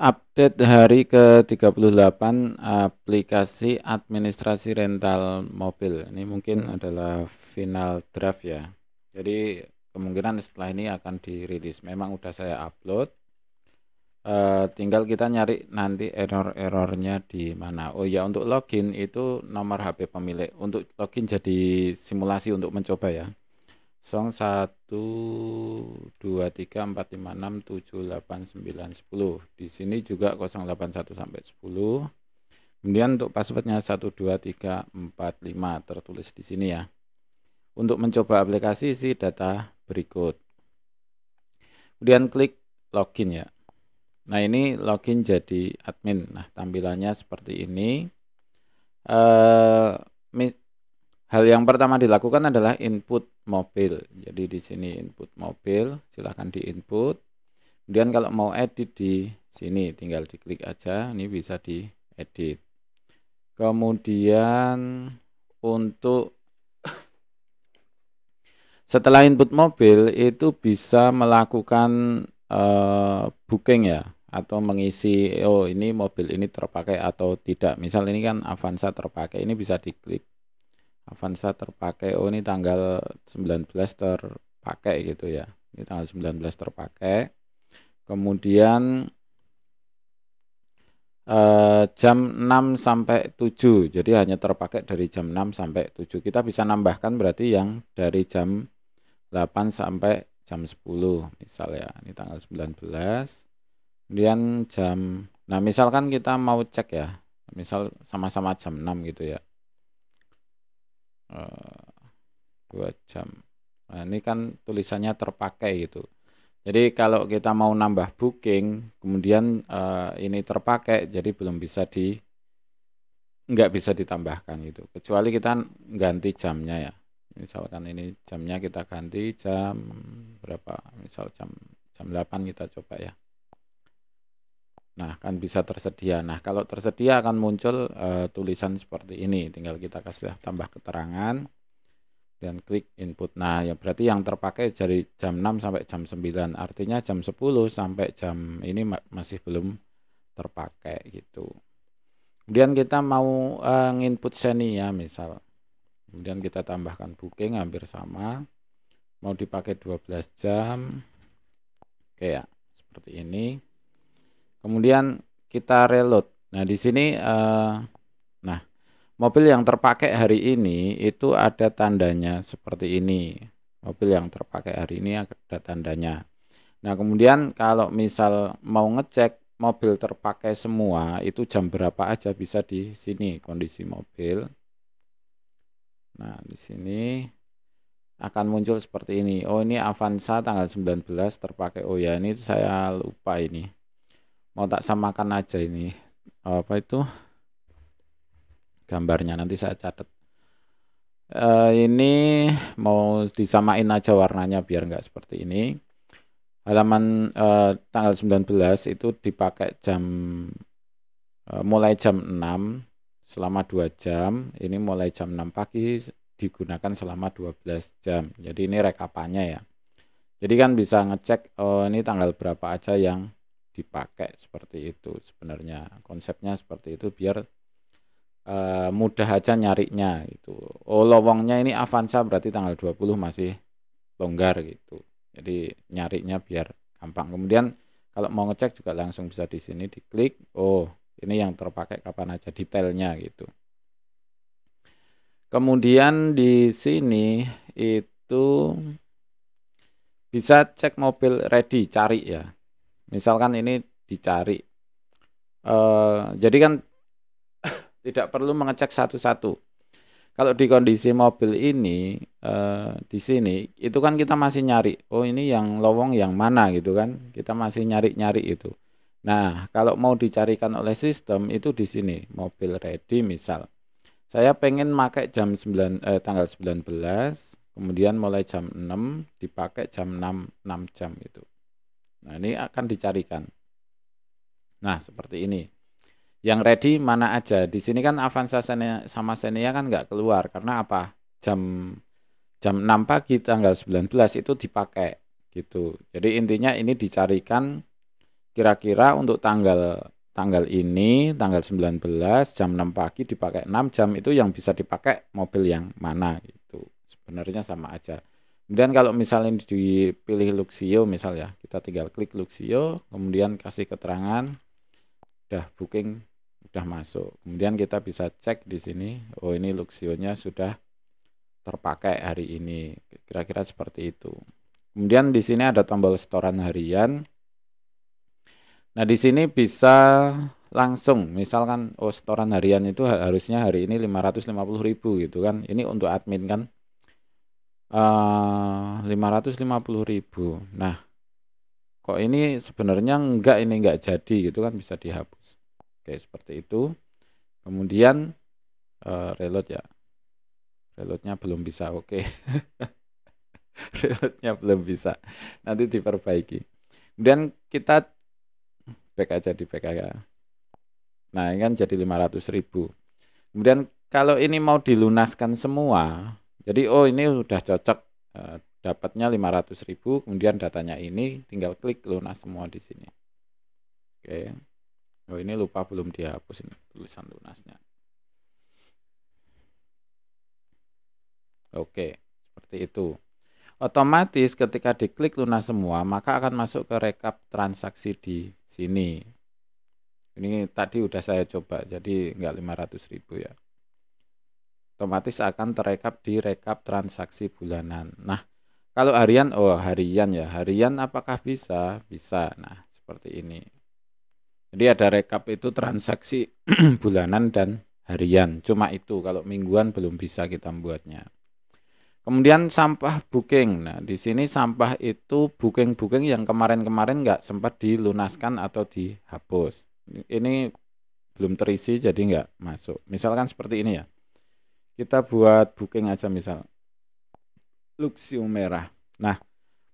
Update hari ke-38 aplikasi administrasi rental mobil. Ini mungkin hmm. adalah final draft ya. Jadi kemungkinan setelah ini akan dirilis. Memang udah saya upload. Uh, tinggal kita nyari nanti error-errornya di mana. Oh ya untuk login itu nomor HP pemilik. Untuk login jadi simulasi untuk mencoba ya song 1 2 3 4 5 6 7 8 9 10 di sini juga 081 sampai 10 kemudian untuk passwordnya 1 2 3 4 5 tertulis di sini ya untuk mencoba aplikasi isi data berikut kemudian klik login ya nah ini login jadi admin nah tampilannya seperti ini eh Hal yang pertama dilakukan adalah input mobil. Jadi di sini input mobil, silahkan di input. Kemudian kalau mau edit di sini tinggal diklik aja, ini bisa di edit. Kemudian untuk setelah input mobil itu bisa melakukan eh, booking ya atau mengisi oh ini mobil ini terpakai atau tidak. Misal ini kan Avanza terpakai, ini bisa diklik Avanza terpakai oh ini tanggal 19 terpakai gitu ya ini tanggal 19 terpakai kemudian eh, jam 6 sampai 7 jadi hanya terpakai dari jam 6 sampai 7 kita bisa nambahkan berarti yang dari jam 8 sampai jam 10 misal ya ini tanggal 19 kemudian jam nah misalkan kita mau cek ya misal sama-sama jam 6 gitu ya Eh, dua jam nah, ini kan tulisannya terpakai gitu jadi kalau kita mau nambah booking kemudian uh, ini terpakai jadi belum bisa di nggak bisa ditambahkan gitu kecuali kita ganti jamnya ya misalkan ini jamnya kita ganti jam berapa misal jam jam 8 kita coba ya Nah, kan bisa tersedia. Nah, kalau tersedia akan muncul e, tulisan seperti ini. Tinggal kita kasih tambah keterangan dan klik input. Nah, ya berarti yang terpakai dari jam 6 sampai jam 9. Artinya jam 10 sampai jam ini masih belum terpakai gitu. Kemudian kita mau e, nginput seni ya, misal. Kemudian kita tambahkan booking hampir sama. Mau dipakai 12 jam. Oke ya, seperti ini kemudian kita reload. Nah, di sini eh, nah, mobil yang terpakai hari ini itu ada tandanya seperti ini. Mobil yang terpakai hari ini ada tandanya. Nah, kemudian kalau misal mau ngecek mobil terpakai semua itu jam berapa aja bisa di sini kondisi mobil. Nah, di sini akan muncul seperti ini. Oh, ini Avanza tanggal 19 terpakai. Oh ya, ini saya lupa ini mau tak samakan aja ini apa itu gambarnya nanti saya catat uh, ini mau disamain aja warnanya biar nggak seperti ini halaman uh, tanggal 19 itu dipakai jam uh, mulai jam 6 selama 2 jam ini mulai jam 6 pagi digunakan selama 12 jam jadi ini rekapannya ya jadi kan bisa ngecek oh, ini tanggal berapa aja yang dipakai seperti itu sebenarnya konsepnya seperti itu biar uh, mudah aja nyarinya itu oh lowongnya ini Avanza berarti tanggal 20 masih longgar gitu jadi nyarinya biar gampang kemudian kalau mau ngecek juga langsung bisa di sini diklik oh ini yang terpakai kapan aja detailnya gitu kemudian di sini itu bisa cek mobil ready cari ya Misalkan ini dicari. Uh, jadi kan tidak perlu mengecek satu-satu. Kalau di kondisi mobil ini uh, di sini itu kan kita masih nyari. Oh ini yang lowong yang mana gitu kan? Kita masih nyari-nyari itu. Nah kalau mau dicarikan oleh sistem itu di sini mobil ready misal. Saya pengen pakai jam 9 eh, tanggal 19 kemudian mulai jam 6 dipakai jam 6 6 jam itu Nah, ini akan dicarikan. Nah, seperti ini. Yang ready mana aja? Di sini kan Avanza Senia, sama Xenia kan nggak keluar karena apa? Jam jam 6 pagi tanggal 19 itu dipakai gitu. Jadi intinya ini dicarikan kira-kira untuk tanggal tanggal ini tanggal 19 jam 6 pagi dipakai 6 jam itu yang bisa dipakai mobil yang mana gitu. Sebenarnya sama aja. Kemudian kalau misalnya dipilih Luxio misal ya, kita tinggal klik Luxio, kemudian kasih keterangan udah booking udah masuk. Kemudian kita bisa cek di sini, oh ini Luxionya sudah terpakai hari ini. Kira-kira seperti itu. Kemudian di sini ada tombol setoran harian. Nah, di sini bisa langsung misalkan oh setoran harian itu harusnya hari ini 550.000 gitu kan. Ini untuk admin kan Eh, uh, 550.000. Nah, kok ini sebenarnya enggak ini enggak jadi gitu kan bisa dihapus. Oke, seperti itu. Kemudian uh, reload ya. Reloadnya belum bisa. Oke. reloadnya belum bisa. Nanti diperbaiki. Kemudian kita back aja di back aja. Nah, ini kan jadi 500.000. Kemudian kalau ini mau dilunaskan semua, jadi oh ini sudah cocok eh, dapatnya 500.000 kemudian datanya ini tinggal klik lunas semua di sini. Oke. Oh ini lupa belum dihapus tulisan lunasnya. Oke, seperti itu. Otomatis ketika diklik lunas semua, maka akan masuk ke rekap transaksi di sini. Ini tadi udah saya coba, jadi enggak 500.000 ya otomatis akan terekap di rekap transaksi bulanan. Nah, kalau harian, oh harian ya, harian apakah bisa? Bisa. Nah, seperti ini. Jadi ada rekap itu transaksi bulanan dan harian. Cuma itu kalau mingguan belum bisa kita membuatnya. Kemudian sampah booking. Nah, di sini sampah itu booking-booking yang kemarin-kemarin nggak sempat dilunaskan atau dihapus. Ini belum terisi jadi nggak masuk. Misalkan seperti ini ya kita buat booking aja misal Luxium merah. Nah,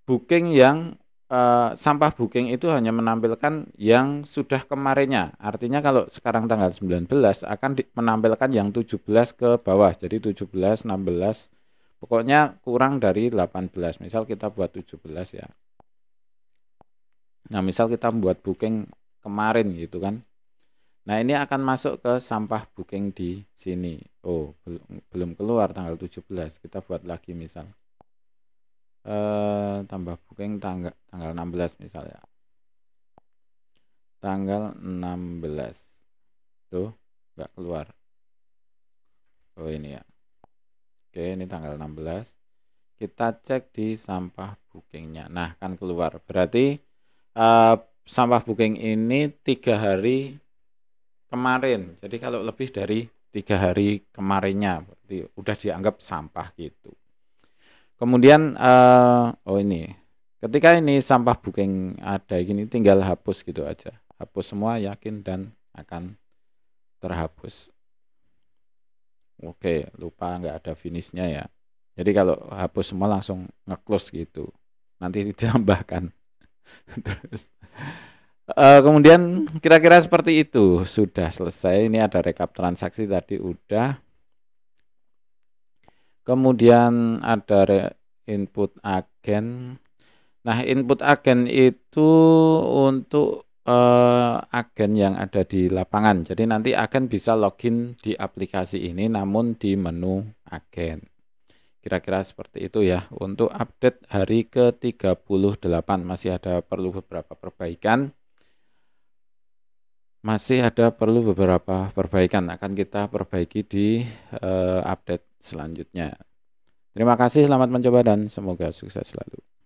booking yang uh, sampah booking itu hanya menampilkan yang sudah kemarinnya. Artinya kalau sekarang tanggal 19 akan di, menampilkan yang 17 ke bawah. Jadi 17, 16 pokoknya kurang dari 18. Misal kita buat 17 ya. Nah, misal kita buat booking kemarin gitu kan. Nah, ini akan masuk ke sampah booking di sini. Oh, belum keluar tanggal 17. Kita buat lagi misal. Eh, tambah booking tanggal ya. tanggal 16 misalnya. Tanggal 16. Tuh, nggak keluar. Oh, ini ya. Oke, ini tanggal 16. Kita cek di sampah bookingnya. Nah, kan keluar. Berarti eh, sampah booking ini tiga hari kemarin. Jadi kalau lebih dari tiga hari kemarinnya, berarti udah dianggap sampah gitu. Kemudian uh, oh ini, ketika ini sampah booking ada gini, tinggal hapus gitu aja. Hapus semua yakin dan akan terhapus. Oke, lupa nggak ada finishnya ya. Jadi kalau hapus semua langsung nge-close gitu. Nanti ditambahkan. Terus Uh, kemudian kira-kira seperti itu sudah selesai. Ini ada rekap transaksi tadi udah. Kemudian ada input agen. Nah, input agen itu untuk uh, agen yang ada di lapangan. Jadi nanti agen bisa login di aplikasi ini namun di menu agen. Kira-kira seperti itu ya untuk update hari ke-38 masih ada perlu beberapa perbaikan masih ada perlu beberapa perbaikan akan kita perbaiki di uh, update selanjutnya. Terima kasih, selamat mencoba dan semoga sukses selalu.